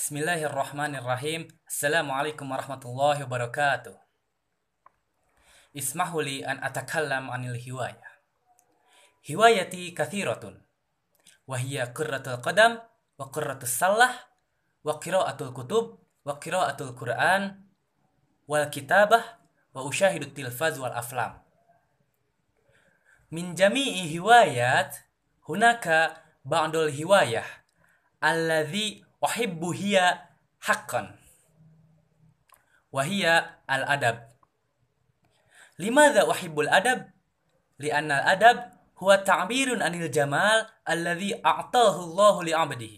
Bismillahirrahmanirrahim. Assalamualaikum warahmatullahi wabarakatuh. Ismahuli an atakallam anil hiwaya. Hiwayati kathiratun. Wahia qirratul qadam, wa qirratus salah, wa qiraatul kutub, wa qiraatul quran, wal kitabah, wa usyahidut tilfaz wal aflam. Min jami'i hiwayat, hunaka ba'dul hiwayah, alladhi أحب هي حقا وهي الأدب لماذا أحب الأدب؟ لأن الأدب هو تعبير عن الجمال الذي أعطاه الله لعبده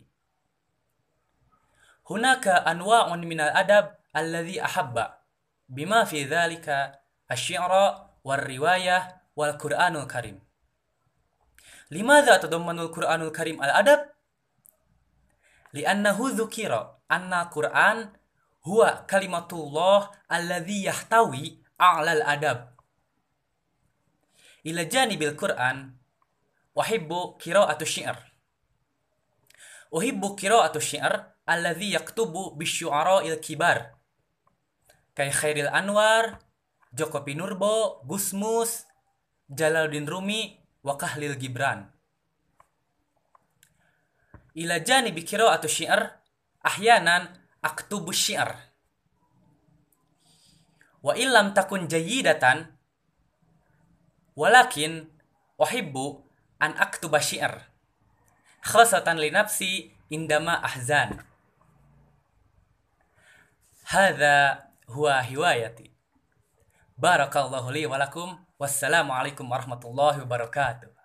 هناك أنواع من الأدب الذي أحب بما في ذلك الشعر والرواية والقرآن الكريم لماذا تضمن القرآن الكريم الأدب؟ li'annahu dzukira anna Qur'an huwa kalimatullah alladhi yahtawi a'lal adab ila janibil Qur'an uhibbu qira'atu syi'r uhibbu qira'atu syi'r alladhi yaktubu bisyu'ara'il kibar kay Khairil Anwar, Joko Pinurbo, Gusmus, Jalaluddin Rumi, Wakahlil Gibran ila janibi atau syi'ar ahyanan aktubu syi'ar wa illam takun jayyidatan walakin uhibbu an aktuba syi'ar khasatan li nafsi indama ahzan hadha huwa hiwayati barakallahu li wa lakum wassalamu alaikum warahmatullahi wabarakatuh